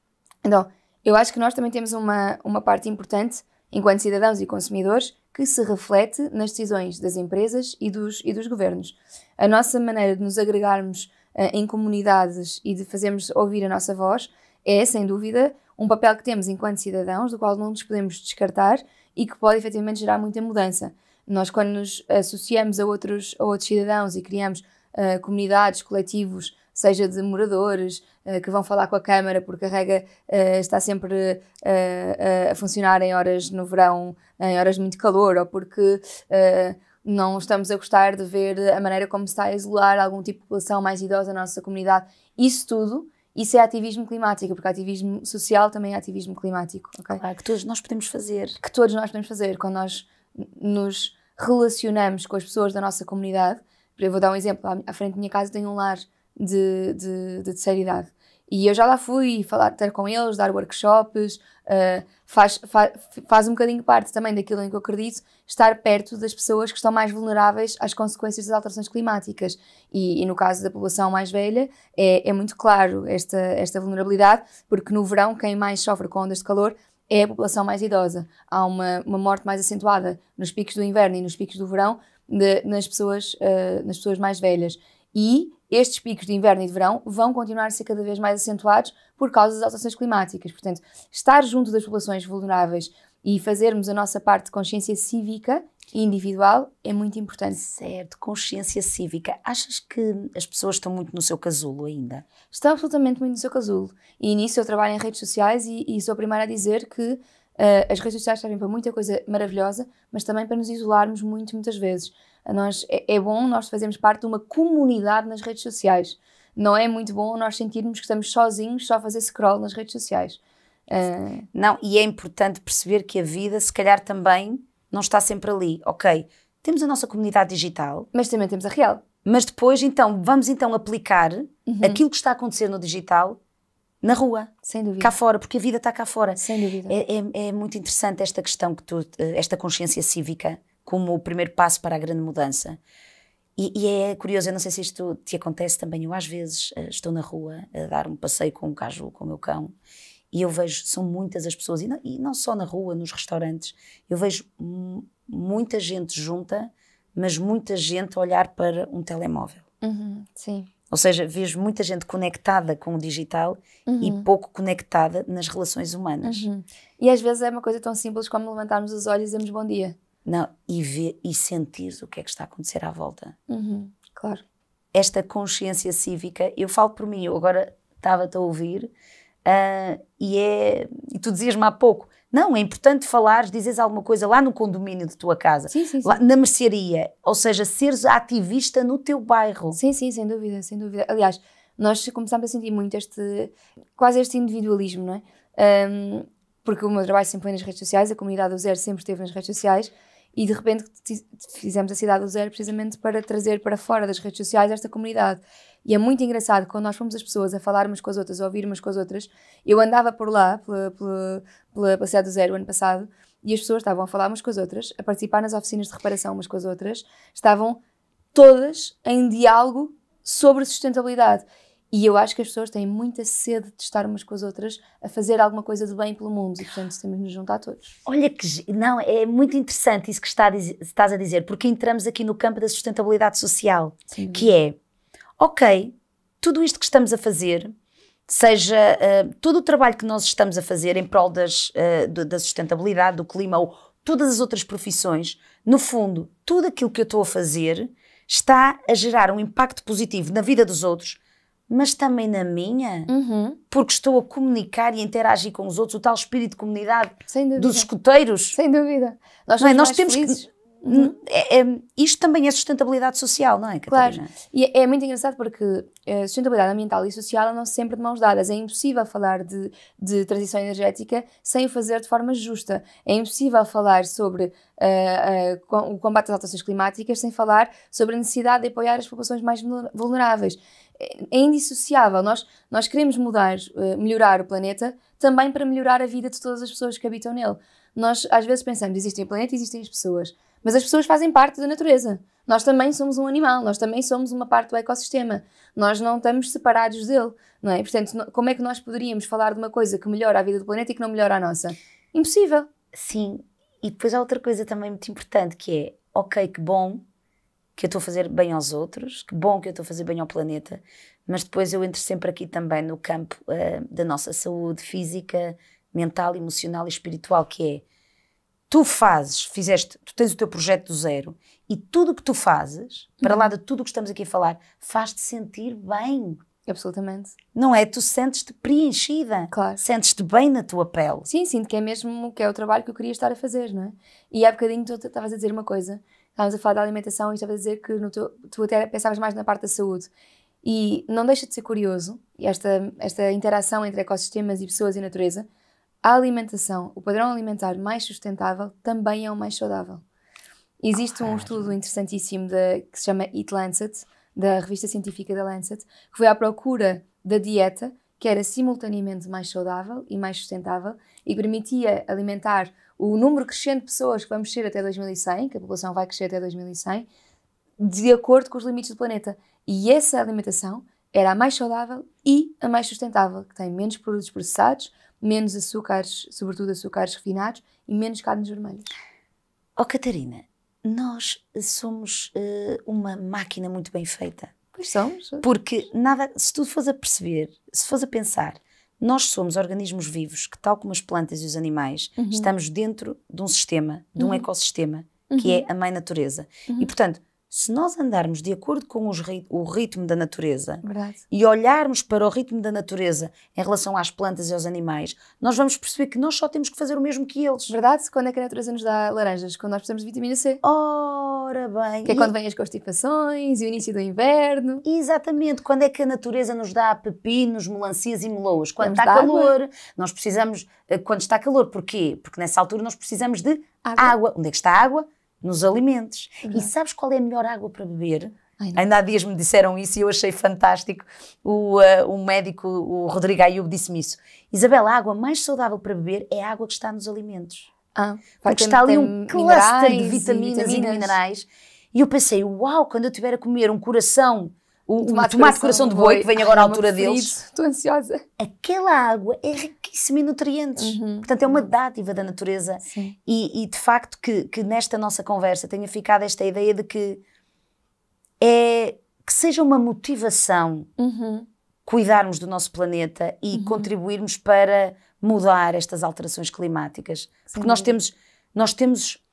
Então, eu acho que nós também temos uma, uma parte importante enquanto cidadãos e consumidores, que se reflete nas decisões das empresas e dos, e dos governos. A nossa maneira de nos agregarmos uh, em comunidades e de fazermos ouvir a nossa voz é, sem dúvida, um papel que temos enquanto cidadãos, do qual não nos podemos descartar e que pode efetivamente gerar muita mudança. Nós, quando nos associamos a outros, a outros cidadãos e criamos uh, comunidades, coletivos, seja de moradores uh, que vão falar com a Câmara, porque a rega uh, está sempre eh, a funcionar em horas no verão, em horas de muito calor, ou porque não estamos a gostar de ver a maneira como se está a isolar algum tipo de população mais idosa na nossa comunidade. Isso tudo isso é ativismo climático, porque ativismo social também é ativismo climático. Okay? Ah, que todos nós podemos fazer. Que todos nós podemos fazer. Quando nós nos relacionamos com as pessoas da nossa comunidade, eu vou dar um exemplo, à frente da minha casa tem um lar de, de, de terceira idade. E eu já lá fui falar, ter com eles, dar workshops, uh, faz, faz, faz um bocadinho parte também daquilo em que eu acredito, estar perto das pessoas que estão mais vulneráveis às consequências das alterações climáticas. E, e no caso da população mais velha, é, é muito claro esta, esta vulnerabilidade, porque no verão quem mais sofre com ondas de calor é a população mais idosa. Há uma, uma morte mais acentuada nos picos do inverno e nos picos do verão de, nas, pessoas, uh, nas pessoas mais velhas. E estes picos de inverno e de verão vão continuar a ser cada vez mais acentuados por causa das alterações climáticas. Portanto, estar junto das populações vulneráveis e fazermos a nossa parte de consciência cívica e individual é muito importante. Certo, consciência cívica. Achas que as pessoas estão muito no seu casulo ainda? Estão absolutamente muito no seu casulo. E nisso eu trabalho em redes sociais e, e sou a primeira a dizer que Uh, as redes sociais servem para muita coisa maravilhosa, mas também para nos isolarmos muito, muitas vezes. Nós, é, é bom nós fazermos parte de uma comunidade nas redes sociais. Não é muito bom nós sentirmos que estamos sozinhos só a fazer scroll nas redes sociais. Uh... Não, e é importante perceber que a vida, se calhar, também não está sempre ali. Ok, temos a nossa comunidade digital. Mas também temos a real. Mas depois, então, vamos então aplicar uhum. aquilo que está a acontecer no digital na rua. Sem dúvida. Cá fora, porque a vida está cá fora. Sem dúvida. É, é, é muito interessante esta questão que tu, eh, esta consciência cívica como o primeiro passo para a grande mudança. E, e, é curioso, eu não sei se isto te acontece também. Eu, às vezes, eh, estou na rua a dar um passeio com um caju, com o meu cão, e eu vejo, são muitas as pessoas, e não, e não só na rua, nos restaurantes, eu vejo muita gente junta, mas muita gente a olhar para um telemóvel. Uhum, sim. Ou seja, vejo muita gente conectada com o digital uhum. e pouco conectada nas relações humanas. Uhum. E às vezes é uma coisa tão simples como levantarmos os olhos e dizermos bom dia. Não, e ver e sentir o que é que está a acontecer à volta. Uhum, claro. Esta consciência cívica, eu falo por mim, eu agora estava-te a ouvir uh, e é. E tu dizias-me há pouco, não, é importante falares, dizes alguma coisa lá no condomínio de tua casa, sim, sim, sim. na mercearia, ou seja, seres ativista no teu bairro. Sim, sim, sem dúvida, sem dúvida. Aliás, nós começámos a sentir muito este. quase este individualismo, não é? Um, porque o meu trabalho sempre foi nas redes sociais, a comunidade do Zero sempre esteve nas redes sociais e de repente fizemos a Cidade do Zero precisamente para trazer para fora das redes sociais esta comunidade. E é muito engraçado quando nós fomos as pessoas a falarmos com as outras, a ouvirmos com as outras. Eu andava por lá, pela, pela, pela do Zero, ano passado, e as pessoas estavam a falar umas com as outras, a participar nas oficinas de reparação umas com as outras, estavam todas em diálogo sobre sustentabilidade. E eu acho que as pessoas têm muita sede de estar umas com as outras a fazer alguma coisa de bem pelo mundo e, portanto, temos de nos juntar todos. Olha que. Não, é muito interessante isso que está a dizer, estás a dizer, porque entramos aqui no campo da sustentabilidade social, Sim. que é, ok, tudo isto que estamos a fazer, seja uh, todo o trabalho que nós estamos a fazer em prol das, uh, do, da sustentabilidade, do clima ou todas as outras profissões, no fundo, tudo aquilo que eu estou a fazer está a gerar um impacto positivo na vida dos outros mas também na minha, uhum. porque estou a comunicar e interagir com os outros, o tal espírito de comunidade dos escuteiros. Sem dúvida. Nós, é? Nós temos felizes. que. Uhum. É, é, isto também é sustentabilidade social, não é, Catarina? Claro, e é, é muito engraçado porque eh, sustentabilidade ambiental e social andam sempre de mãos dadas. É impossível falar de, de transição energética sem o fazer de forma justa. É impossível falar sobre uh, uh, o combate às alterações climáticas sem falar sobre a necessidade de apoiar as populações mais vulneráveis é indissociável. Nós, nós queremos mudar, eh, melhorar o planeta também para melhorar a vida de todas as pessoas que habitam nele. Nós às vezes pensamos, existem o planeta, existem as pessoas, mas as pessoas fazem parte da natureza. Nós também somos um animal, nós também somos uma parte do ecossistema. Nós não estamos separados dele, não é? Portanto, como é que nós poderíamos falar de uma coisa que melhora a vida do planeta e que não melhora a nossa? Impossível. Sim, e depois há outra coisa também muito importante que é, ok, que bom que eu estou a fazer bem aos outros, que bom que eu estou a fazer bem ao planeta, mas depois eu entro sempre aqui também no campo uh, da nossa saúde física, mental, emocional e espiritual, que é tu fazes, fizeste, tu tens o teu projeto do zero e tudo o que tu fazes, para uhum. lá de tudo o que estamos aqui a falar, faz-te sentir bem. Absolutamente. Não é? Tu sentes-te preenchida. Claro. Sentes-te bem na tua pele. Sim, sinto que é mesmo que é o trabalho que eu queria estar a fazer, não é? E há bocadinho tu estavas a dizer uma coisa estávamos a falar da alimentação e estava a dizer que teu, tu até pensavas mais na parte da saúde. E não deixa de ser curioso esta, esta interação entre ecossistemas e pessoas e natureza. A alimentação, o padrão alimentar mais sustentável, também é o mais saudável. Existe um ah, estudo interessantíssimo de, que se chama Eat Lancet, da revista científica da Lancet, que foi à procura da dieta que era simultaneamente mais saudável e mais sustentável e permitia alimentar o número crescente de pessoas que vamos ser até 2100, que a população vai crescer até 2100, de acordo com os limites do planeta. E essa alimentação era a mais saudável e a mais sustentável, que tem menos produtos processados, menos açúcares, sobretudo açúcares refinados, e menos carnes vermelhas. Oh, Catarina, nós somos uh, uma máquina muito bem feita. Pois somos. Porque nada, se tu fores a perceber, se fores a pensar, nós somos organismos vivos que, tal como as plantas e os animais, uhum. estamos dentro de um sistema, de um uhum. ecossistema, que uhum. é a mãe natureza. E, uhum. portanto, se nós andarmos de acordo com rit o ritmo da natureza Verdade. e olharmos para o ritmo da natureza em relação às plantas e aos animais, nós vamos perceber que nós só temos que fazer o mesmo que eles. Verdade? Quando é que a natureza nos dá laranjas? Quando nós precisamos de vitamina C. Ora bem. Que é quando vêm as constipações e o início do inverno. Exatamente. Quando é que a natureza nos dá pepinos, melancias e meloas? Quando está calor. Água. Nós precisamos. Eh, quando está calor. Porquê? Porque nessa altura nós precisamos de água. água. Onde é que está a água? nos alimentos. Uhum. E sabes qual é a melhor água para beber? Ai, Ainda há dias me disseram isso e eu achei fantástico. O, uh, o médico, o Rodrigo Ayub, disse-me isso. Isabel, a água mais saudável para beber é a água que está nos alimentos. Ah, porque está ali um cluster de vitaminas e, vitaminas e, de minerais. E eu pensei, uau, quando eu tiver a comer um coração o, tomate, o tomate coração, de boi, que vem agora à altura deles. Estou ansiosa. Aquela água é riquíssima em nutrientes. Uhum. Portanto, é uma dádiva da natureza. E, e, de facto que, que nesta nossa conversa tenha ficado esta ideia de que é que seja uma motivação uhum. cuidarmos do nosso planeta e uhum. contribuirmos para mudar estas alterações climáticas. Porque nós temos, nós temos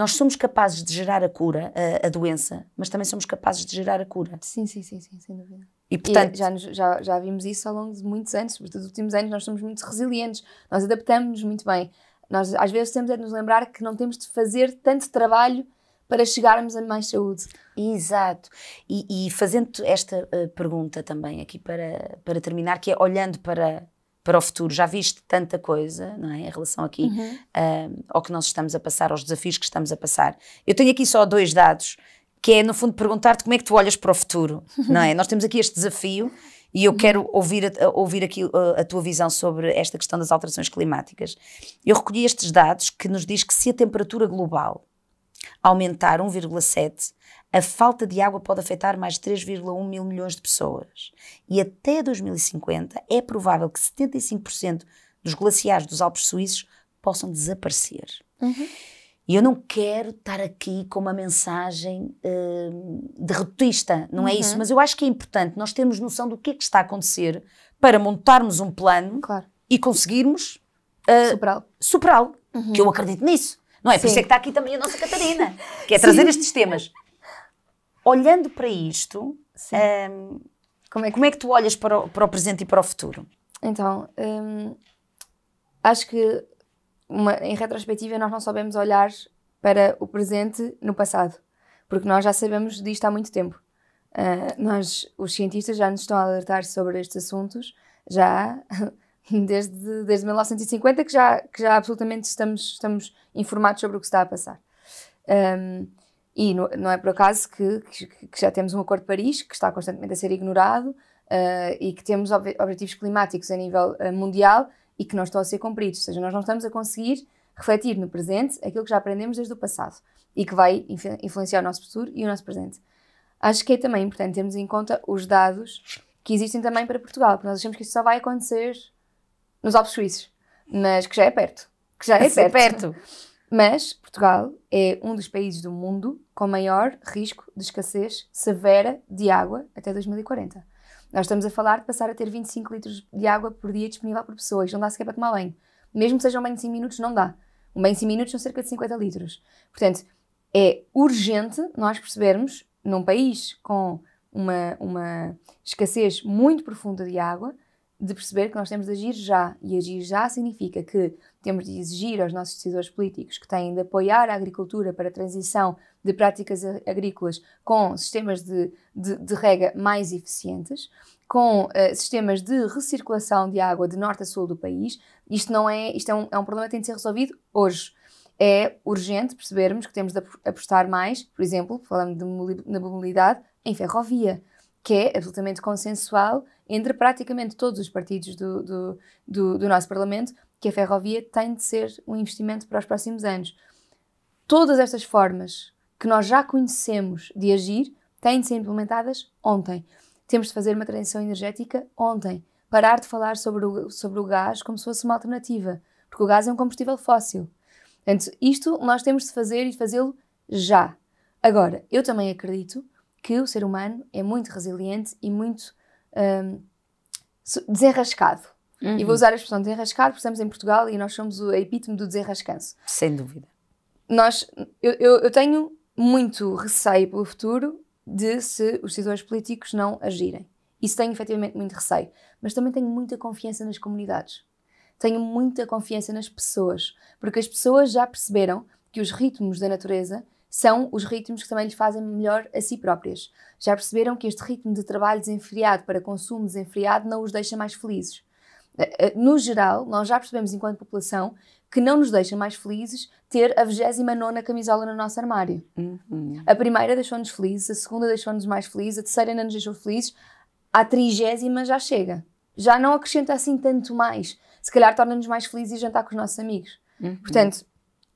nós somos capazes de gerar a cura, a, a doença, mas também somos capazes de gerar a cura. Sim, sim, sim, sim sem dúvida. E, portanto, e já, já, já vimos isso ao longo de muitos anos, sobretudo nos últimos anos, nós somos muito resilientes, nós adaptamos-nos muito bem. Nós, às vezes, temos é de nos lembrar que não temos de fazer tanto trabalho para chegarmos a mais saúde. Exato. E, e fazendo esta uh, pergunta também aqui para, para terminar, que é olhando para para o futuro. Já viste tanta coisa, não é? Em relação aqui uhum. uh, ao que nós estamos a passar, aos desafios que estamos a passar. Eu tenho aqui só dois dados, que é, no fundo, perguntar-te como é que tu olhas para o futuro, *laughs* não é? nós temos aqui este desafio e eu quero ouvir, ouvir aqui a, ah, a tua visão sobre esta questão das alterações climáticas. Eu recolhi estes dados que nos diz que se a temperatura global aumentar 1,7, a falta de água pode afetar mais 3,1 mil milhões de pessoas. E até 2050 é provável que 75% dos glaciares dos Alpes Suíços possam desaparecer. Uhum. E eu não quero estar aqui com uma mensagem uh, derrotista, não é uhum. é isso? Mas eu acho que é importante nós termos noção do que é que está a acontecer para montarmos um plano claro. e conseguirmos uh, superá-lo. uhum. Que eu acredito nisso. Não é? Sim. Por isso é que está aqui também a nossa Catarina, que é Sim. trazer estes temas olhando para isto, um, como, é que... como, é que... tu olhas para o, para o presente e para o futuro? Então, hum, acho que uma, em retrospectiva nós não sabemos olhar para o presente no passado, porque nós já sabemos disto há muito tempo. Uh, nós, os cientistas, já nos estão a alertar sobre estes assuntos, já *laughs* desde, desde 1950 que já, que já absolutamente estamos, estamos informados sobre o que está a passar. Um, e no, não é por acaso que, que, que, já temos um Acordo de Paris que está constantemente a ser ignorado uh, e que temos ob objetivos climáticos a nível uh, mundial e que não estão a ser cumpridos. Ou seja, nós não estamos a conseguir refletir no presente aquilo que já aprendemos desde o passado e que vai influenciar o nosso futuro e o nosso presente. Acho que é também importante termos em conta os dados que existem também para Portugal, porque nós achamos que isso só vai acontecer nos Alpes Suíços, mas que já é perto. Que já é, é perto. perto. *laughs* Mas Portugal é um dos países do mundo com maior risco de escassez severa de água até 2040. Nós estamos a falar de passar a ter 25 litros de água por dia disponível por Isto não dá sequer para tomar banho. Mesmo que seja um banho de 5 minutos, não dá. Um banho de 5 minutos são cerca de 50 litros. Portanto, é urgente nós percebermos, num país com uma, uma escassez muito profunda de água, de perceber que nós temos de agir já. E agir já significa que temos de exigir aos nossos decisores políticos que têm de apoiar a agricultura para a transição de práticas agrícolas com sistemas de, de, de rega mais eficientes, com uh, sistemas de recirculação de água de norte a sul do país. Isto, não é, isto é, um, é um problema que tem de ser resolvido hoje. É urgente percebermos que temos de apostar mais, por exemplo, falando de mobilidade, em ferrovia que é absolutamente consensual entre praticamente todos os partidos do, do, do, do nosso Parlamento, que a ferrovia tem de ser um investimento para os próximos anos. Todas estas formas que nós já conhecemos de agir têm de ser implementadas ontem. Temos de fazer uma transição energética ontem. Parar de falar sobre o, sobre o gás como se fosse uma alternativa, porque o gás é um combustível fóssil. Portanto, isto nós temos de fazer e fazê-lo já. Agora, eu também acredito que o ser humano é muito resiliente e muito um, desenrascado. Uhum. E vou uhum. usar a expressão desenrascar, porque estamos em Portugal e nós somos o epítome do desenrascanço. Sem dúvida. Nós, eu, eu, eu tenho muito receio pelo futuro de se os decisores políticos não agirem. Isso tenho efetivamente muito receio. Mas também tenho muita confiança nas comunidades. Tenho muita confiança nas pessoas, porque as pessoas já perceberam que os ritmos da natureza são os ritmos que também lhes fazem melhor a si próprias. Já perceberam que este ritmo de trabalho desenfreado para consumo desenfreado não os deixa mais felizes. Eh, eh, no geral, nós já percebemos enquanto população que não nos deixa mais felizes ter a 29 camisola no nosso armário. Uhum. A primeira deixou-nos felizes, a segunda deixou-nos mais felizes, a terceira ainda nos deixou felizes, a trigésima já chega. Já não acrescenta assim tanto mais. Se calhar torna-nos mais felizes e jantar com os nossos amigos. Uhum. Portanto,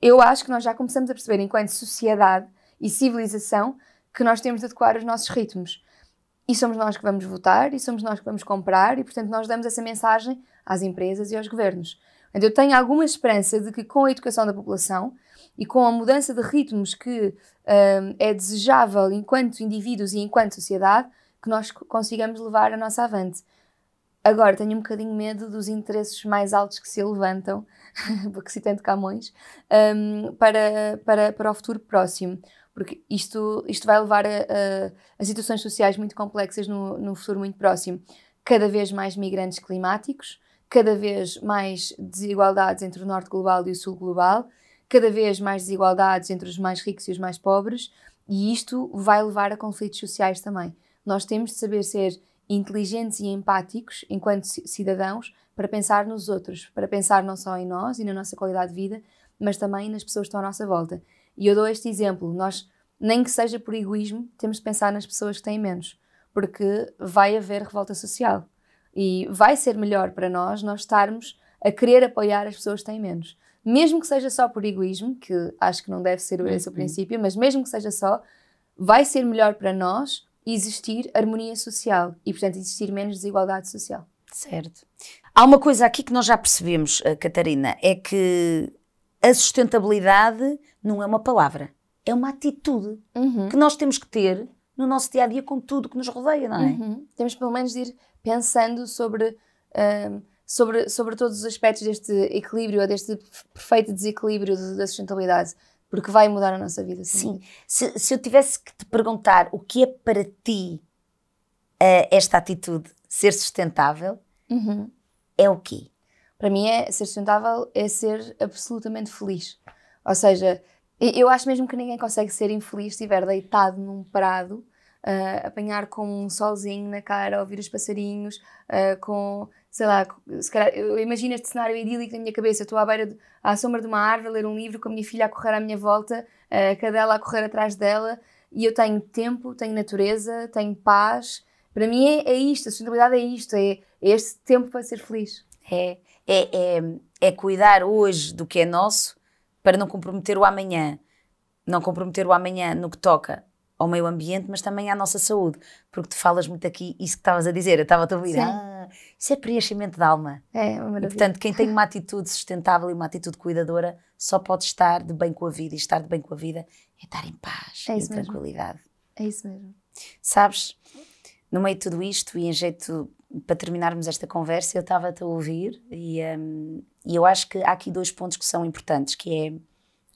eu acho que nós já começamos a perceber, enquanto sociedade e civilização, que nós temos de adequar os nossos ritmos. E somos nós que vamos votar, e somos nós que vamos comprar, e portanto nós damos essa mensagem às empresas e aos governos. Então, eu tenho alguma esperança de que com a educação da população e com a mudança de ritmos que um, é desejável enquanto indivíduos e enquanto sociedade, que nós consigamos levar a nossa avante. Agora, tenho um bocadinho medo dos interesses mais altos que se levantam *laughs* porque se de Camões, um, para, para, para o futuro próximo. Porque isto, isto vai levar a, a, a situações sociais muito complexas no, no futuro muito próximo. Cada vez mais migrantes climáticos, cada vez mais desigualdades entre o norte global e o sul global, cada vez mais desigualdades entre os mais ricos e os mais pobres, e isto vai levar a conflitos sociais também. Nós temos de saber ser inteligentes e empáticos enquanto cidadãos para pensar nos outros, para pensar não só em nós e na nossa qualidade de vida, mas também nas pessoas que estão à nossa volta. E eu dou este exemplo: nós, nem que seja por egoísmo, temos de pensar nas pessoas que têm menos, porque vai haver revolta social. E vai ser melhor para nós nós estarmos a querer apoiar as pessoas que têm menos. Mesmo que seja só por egoísmo, que acho que não deve ser esse o uhum. princípio, mas mesmo que seja só, vai ser melhor para nós existir harmonia social e, portanto, existir menos desigualdade social. Certo. Há uma coisa aqui que nós já percebemos, eh, Catarina, é que a sustentabilidade não é uma palavra, é uma atitude uhum. que nós temos que ter no nosso dia a dia com tudo que nos rodeia, não é? Uhum. Temos pelo menos de ir pensando sobre, ehm, sobre, sobre todos os aspectos deste equilíbrio ou deste perfeito desequilíbrio da sustentabilidade, porque vai mudar a nossa vida. Sim. Sim. Se, se eu tivesse que te perguntar o que é para ti uh, esta atitude, ser sustentável uhum. é o quê? Para mim, é ser sustentável é ser absolutamente feliz. Ou seja, eu acho mesmo que ninguém consegue ser infeliz se estiver deitado num prado, uh, apanhar com um solzinho na cara, ouvir os passarinhos, uh, com, sei lá, se calhar, eu imagino este cenário idílico na minha cabeça. Estou à beira, de, à sombra de uma árvore, a ler um livro com a minha filha a correr à minha volta, ah, a cadela a correr atrás dela, e eu tenho tempo, tenho natureza, tenho paz, para mim é, é isto, a sustentabilidade é isto, é, é, este tempo para ser feliz. É, é, é, é, cuidar hoje do que é nosso para não comprometer o amanhã. Não comprometer o amanhã no que toca ao meio ambiente, mas também à nossa saúde. Porque tu falas muito aqui, isso que estavas a dizer, eu estava a ouvir, ah, isso é preenchimento de alma. É, é E, portanto, quem tem uma atitude sustentável e uma atitude cuidadora só pode estar de bem com a vida. E estar de bem com a vida é estar em paz, é em mesmo. tranquilidade. É isso mesmo. Sabes? no meio de tudo isto, e em jeito para terminarmos esta conversa, eu estava-te a ouvir e, um, e eu acho que há aqui dois pontos que são importantes, que é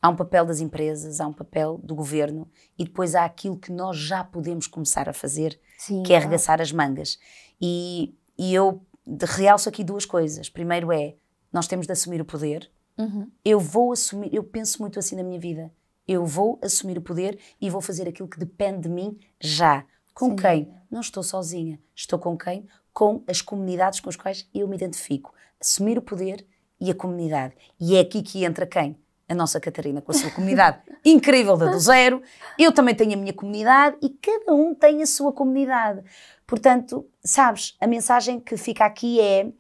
há um papel das empresas, há um papel do governo e depois há aquilo que nós já podemos começar a fazer, Sim, que é arregaçar é. as mangas. E, e eu realço aqui duas coisas. Primeiro é, nós temos de assumir o poder. Uhum. Eu vou assumir, eu penso muito assim na minha vida. Eu vou assumir o poder e vou fazer aquilo que depende de mim já com Sim. quem? Não estou sozinha. Estou com quem? Com as comunidades com as quais eu me identifico. Assumir o poder e a comunidade. E é aqui que entra quem? A nossa Catarina com a sua comunidade *laughs* incrível da do zero. Eu também tenho a minha comunidade e cada um tem a sua comunidade. Portanto, sabes, a mensagem que fica aqui é: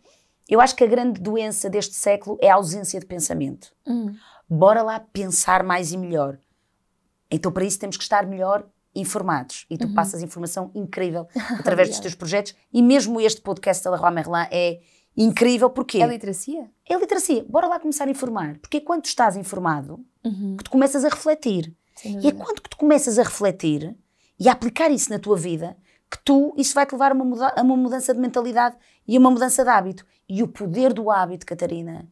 eu acho que a grande doença deste século é a ausência de pensamento. Hum. Bora lá pensar mais e melhor. Então, para isso, temos que estar melhor informados e tu uhum. passas informação incrível *laughs* através dos teus projetos e mesmo este podcast da Leroy Merlin é incrível porque é literacia? É literacia. Bora lá começar a informar, porque é quando estás informado uhum. que tu começas a refletir. e é quando que tu começas a refletir e a aplicar isso na tua vida que tu, isso vai-te levar a uma, muda, a uma mudança de mentalidade e uma mudança de hábito. E o poder do hábito, Catarina,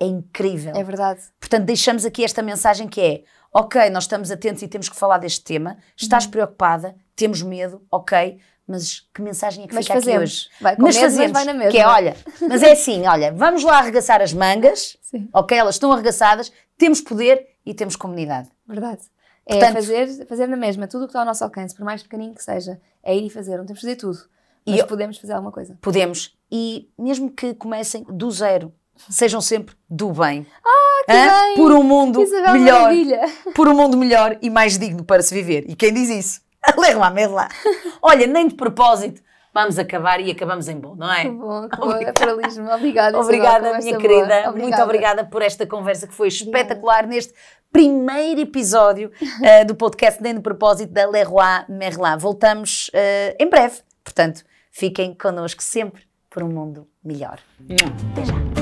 é incrível. É verdade. Portanto, deixamos aqui esta mensagem que é: ok, nós estamos atentos e temos que falar deste tema, estás uhum. preocupada, temos medo, ok, mas que mensagem é que mas fica fazemos. aqui hoje? Vai, com mas medo, fazemos, mas vai na mesma. que é, olha, mas é assim, olha, vamos lá arregaçar as mangas, Sim. ok, elas estão arregaçadas, temos poder e temos comunidade. Verdade. É Portanto, é fazer, fazer na mesma, tudo o que está ao nosso alcance, por mais pequenino que seja, é ir e fazer, não temos que fazer tudo, mas e podemos fazer alguma coisa. Podemos, e mesmo que comecem do zero, sejam sempre do bem. Ah, por um mundo Isabel é melhor, Maravilha. por um mundo melhor e mais digno para se viver. E quem diz isso? Ler *laughs* lá, lá. Olha, nem de propósito, vamos acabar e acabamos em bom, não é? Que bom, que *laughs* bom. É obrigada, obrigada, obrigada minha querida. Obrigada. Muito obrigada por esta conversa que foi espetacular obrigada. neste primeiro episódio uh, *laughs* do podcast Nem de Propósito da Leroy Merlin. Voltamos uh, em breve, portanto, fiquem connosco sempre por um mundo melhor. Até já.